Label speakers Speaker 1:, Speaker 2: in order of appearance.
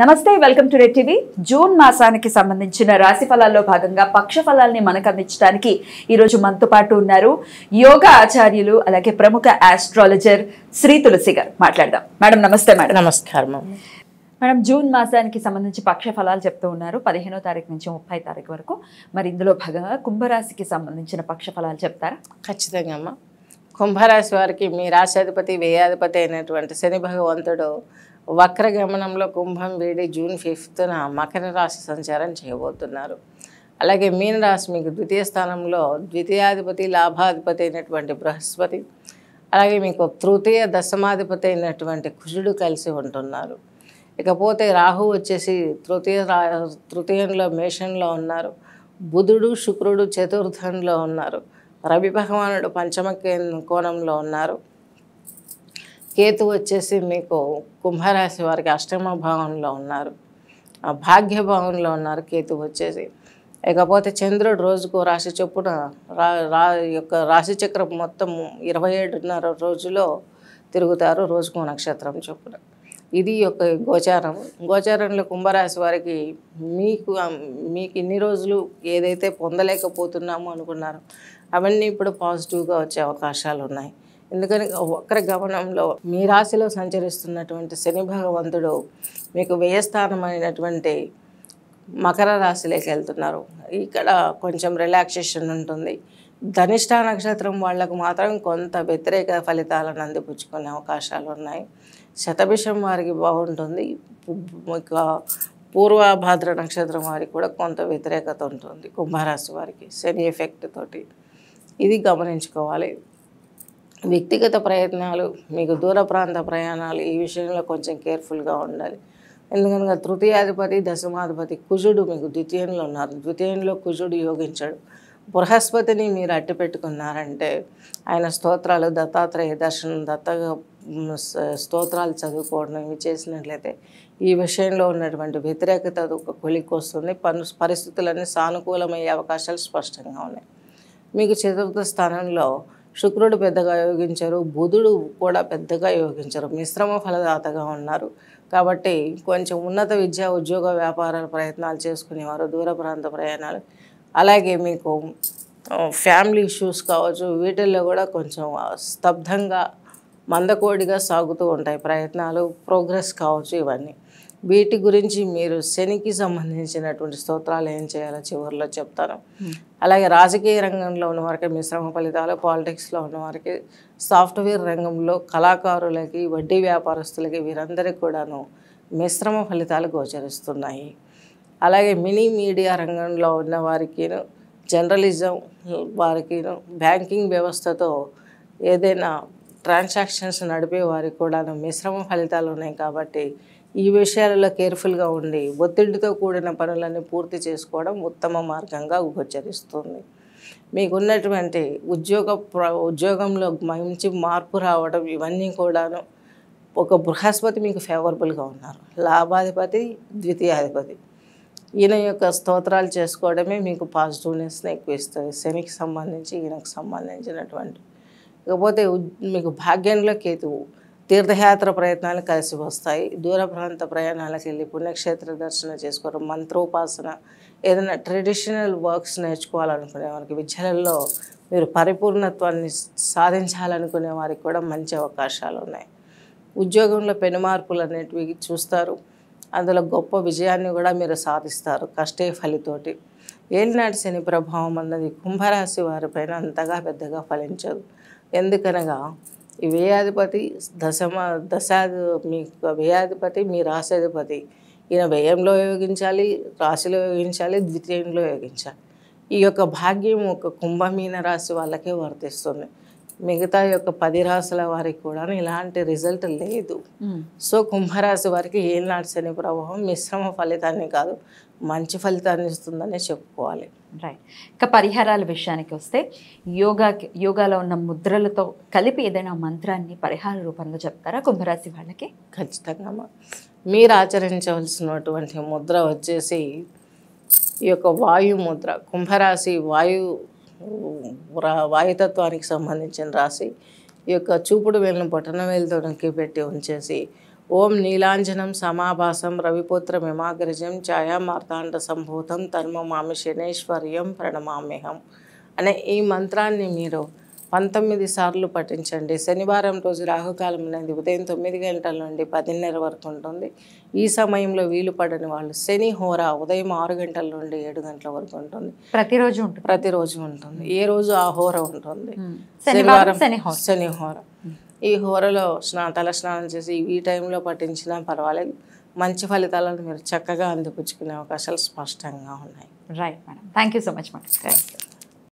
Speaker 1: నమస్తే welcome to red TV June మాసానికి సంబంధించిన రాశి ఫలాల్లో భాగంగా పక్ష ఫలాల్ని మనకు అందించడానికి ఈరోజు మనతో పాటు ఉన్నారు యోగా ఆచార్యులు అలాగే ప్రముఖ ఆస్ట్రాలజర్ శ్రీ తులసి గారు మాట్లాడదాం మేడం నమస్తే మేడం నమస్కారం మేడం జూన్ మాసానికి సంబంధించి పక్ష ఫలాలు చెప్తూ ఉన్నారు పదిహేనో తారీఖు నుంచి ముప్పై తారీఖు వరకు మరి ఇందులో భాగంగా కుంభరాశికి సంబంధించిన పక్ష ఫలాలు చెప్తారా ఖచ్చితంగా అమ్మ కుంభరాశి వారికి మీ రాశాధిపతి వ్యయాధిపతి అయినటువంటి శని భగవంతుడు వక్రగమనంలో కుంభం వేడి జూన్ ఫిఫ్త్న మకర రాశి సంచారం చేయబోతున్నారు అలాగే మీనరాశి మీకు ద్వితీయ స్థానంలో ద్వితీయాధిపతి లాభాధిపతి అయినటువంటి బృహస్పతి అలాగే మీకు తృతీయ దశమాధిపతి అయినటువంటి కుజుడు కలిసి ఉంటున్నారు ఇకపోతే రాహు వచ్చేసి తృతీయ తృతీయంలో మేషంలో ఉన్నారు బుధుడు శుక్రుడు చతుర్థంలో ఉన్నారు రవి భగవానుడు పంచమ కోణంలో ఉన్నారు కేతు వచ్చేసి మీకు కుంభరాశి వారికి అష్టమ భావంలో ఉన్నారు భాగ్య భావంలో ఉన్నారు కేతు వచ్చేసి ఇకపోతే చంద్రుడు రోజుకు రాశి చొప్పున రా రా యొక్క రాశిచక్రం మొత్తం ఇరవై ఏడున్నర రోజులో తిరుగుతారు రోజుకు నక్షత్రం చొప్పున ఇది యొక్క గోచారం గోచారంలో కుంభరాశి వారికి మీకు మీకు ఇన్ని రోజులు ఏదైతే పొందలేకపోతున్నామో అనుకున్నారో అవన్నీ ఇప్పుడు పాజిటివ్గా వచ్చే అవకాశాలు ఉన్నాయి ఎందుకని వక్ర గమనంలో మీ రాశిలో సంచరిస్తున్నటువంటి శని భగవంతుడు మీకు వ్యయస్థానమైనటువంటి మకర రాశిలోకి వెళ్తున్నారు ఇక్కడ కొంచెం రిలాక్సేషన్ ఉంటుంది ధనిష్ట నక్షత్రం వాళ్లకు మాత్రం కొంత వ్యతిరేక ఫలితాలను అందిపుచ్చుకునే అవకాశాలు ఉన్నాయి శతభిషం వారికి బాగుంటుంది పూర్వ పూర్వభాద్ర నక్షత్రం వారికి కూడా కొంత వ్యతిరేకత ఉంటుంది కుంభరాశి వారికి శని ఎఫెక్ట్ తోటి ఇది గమనించుకోవాలి వ్యక్తిగత ప్రయత్నాలు మీకు దూర ప్రాంత ప్రయాణాలు ఈ విషయంలో కొంచెం కేర్ఫుల్గా ఉండాలి ఎందుకనగా తృతీయాధిపతి దశమాధిపతి కుజుడు మీకు ద్వితీయంలో ఉన్నారు ద్వితీయంలో కుజుడు యోగించాడు బృహస్పతిని మీరు అట్టి పెట్టుకున్నారంటే ఆయన స్తోత్రాలు దత్తాత్రేయ దర్శనం దత్తగా స్తోత్రాలు చదువుకోవడం ఇవి చేసినట్లయితే ఈ విషయంలో ఉన్నటువంటి వ్యతిరేకత ఒక కొలికి వస్తుంది పను పరిస్థితులన్నీ సానుకూలమయ్యే అవకాశాలు స్పష్టంగా ఉన్నాయి మీకు చతుర్థ స్థానంలో శుక్రుడు పెద్దగా యోగించరు బుధుడు కూడా పెద్దగా యోగించరు మిశ్రమ ఫలదాతగా ఉన్నారు కాబట్టి కొంచెం ఉన్నత విద్య ఉద్యోగ వ్యాపారాల ప్రయత్నాలు చేసుకునేవారు దూర ప్రాంత ప్రయాణాలు అలాగే మీకు ఫ్యామిలీ ఇష్యూస్ కావచ్చు వీటిల్లో కూడా కొంచెం స్తబ్దంగా మందకోడిగా సాగుతూ ఉంటాయి ప్రయత్నాలు ప్రోగ్రెస్ కావచ్చు ఇవన్నీ వీటి గురించి మీరు శనికి సంబంధించినటువంటి స్తోత్రాలు ఏం చేయాలో చివరిలో చెప్తాను అలాగే రాజకీయ రంగంలో ఉన్నవారికి మిశ్రమ ఫలితాలు పాలిటిక్స్లో ఉన్నవారికి సాఫ్ట్వేర్ రంగంలో కళాకారులకి వడ్డీ వ్యాపారస్తులకి వీరందరికీ కూడాను మిశ్రమ ఫలితాలు గోచరిస్తున్నాయి అలాగే మినీ మీడియా రంగంలో ఉన్న వారికిను జర్నలిజం వారికిను బ్యాంకింగ్ వ్యవస్థతో ఏదైనా ట్రాన్సాక్షన్స్ నడిపే వారికి కూడాను మిశ్రమ ఫలితాలు ఉన్నాయి కాబట్టి ఈ విషయాలలో కేర్ఫుల్గా ఉండి ఒత్తిడితో కూడిన పనులన్నీ పూర్తి చేసుకోవడం ఉత్తమ మార్గంగా ఉపచరిస్తుంది మీకున్నటువంటి ఉద్యోగ ఉద్యోగంలో మంచి మార్పు రావడం ఇవన్నీ కూడాను ఒక బృహస్పతి మీకు ఫేవరబుల్గా ఉన్నారు లాభాధిపతి ద్వితీయాధిపతి ఈయన యొక్క స్తోత్రాలు చేసుకోవడమే మీకు పాజిటివ్నెస్ని ఎక్కువ ఇస్తుంది శనికి సంబంధించి ఈయనకు సంబంధించినటువంటి ఇకపోతే మీకు భాగ్యంలో కేతువు తీర్థయాత్ర ప్రయత్నాలు కలిసి వస్తాయి దూర ప్రాంత ప్రయాణాలకు వెళ్ళి పుణ్యక్షేత్ర దర్శనం చేసుకోవడం మంత్రోపాసన ఏదైనా ట్రెడిషనల్ వర్క్స్ నేర్చుకోవాలనుకునే వారికి విద్యలలో మీరు పరిపూర్ణత్వాన్ని సాధించాలనుకునే వారికి కూడా మంచి అవకాశాలు ఉన్నాయి ఉద్యోగంలో పెనుమార్పులు అనేటివి చూస్తారు అందులో గొప్ప విజయాన్ని కూడా మీరు సాధిస్తారు కష్టే ఫలితోటి ఏలినాటి శని ప్రభావం అన్నది కుంభరాశి వారిపైన అంతగా పెద్దగా ఫలించదు ఎందుకనగా ఈ వ్యయాధిపతి దశమ దశాది మీ వ్యయాధిపతి మీ రాశాధిపతి ఈయన వ్యయంలో యోగించాలి రాశిలో యోగించాలి ద్వితీయంలో యోగించాలి ఈ యొక్క భాగ్యం ఒక కుంభమీన రాశి వాళ్ళకే వర్తిస్తుంది మిగతా యొక్క పది రాసుల వారికి కూడా ఇలాంటి రిజల్ట్ లేదు సో కుంభరాశి వారికి ఏనాటి శని ప్రభావం మిశ్రమ ఫలితాన్ని కాదు మంచి ఫలితాన్ని ఇస్తుందనే చెప్పుకోవాలి రైట్ ఇక పరిహారాల విషయానికి వస్తే యోగా యోగాలో ఉన్న ముద్రలతో కలిపి ఏదైనా మంత్రాన్ని పరిహార రూపంలో చెప్తారా కుంభరాశి వాళ్ళకి ఖచ్చితంగా మీరు ఆచరించవలసినటువంటి ముద్ర వచ్చేసి ఈ యొక్క వాయు ముద్ర కుంభరాశి వాయు వాయుతత్వానికి సంబంధించిన రాశి ఈ యొక్క చూపుడు వేలను బొటనవేలుతో నొక్కి పెట్టి ఉంచేసి ఓం నీలాంజనం సమాభాసం రవిపుత్ర మిమాగ్రజం ఛాయా మార్తాండ సంభూతం తన్మమామి శనేశ్వర్యం ప్రణమామేహం అనే ఈ మంత్రాన్ని మీరు పంతొమ్మిది సార్లు పఠించండి శనివారం రోజు రాహుకాలం అనేది ఉదయం తొమ్మిది గంటల నుండి పదిన్నర వరకు ఉంటుంది ఈ సమయంలో వీలు పడని వాళ్ళు శని హోరా ఉదయం ఆరు గంటల నుండి ఏడు గంటల వరకు ఉంటుంది ప్రతిరోజు ఉంటుంది ప్రతిరోజు ఉంటుంది ఏ రోజు ఆ హోర ఉంటుంది శనివారం శని హోర ఈ హోరలో స్నా తల స్నానం చేసి ఈ టైంలో పఠించినా పర్వాలేదు మంచి ఫలితాలను మీరు చక్కగా అందిపుచ్చుకునే అవకాశాలు స్పష్టంగా ఉన్నాయి right madam thank so much madam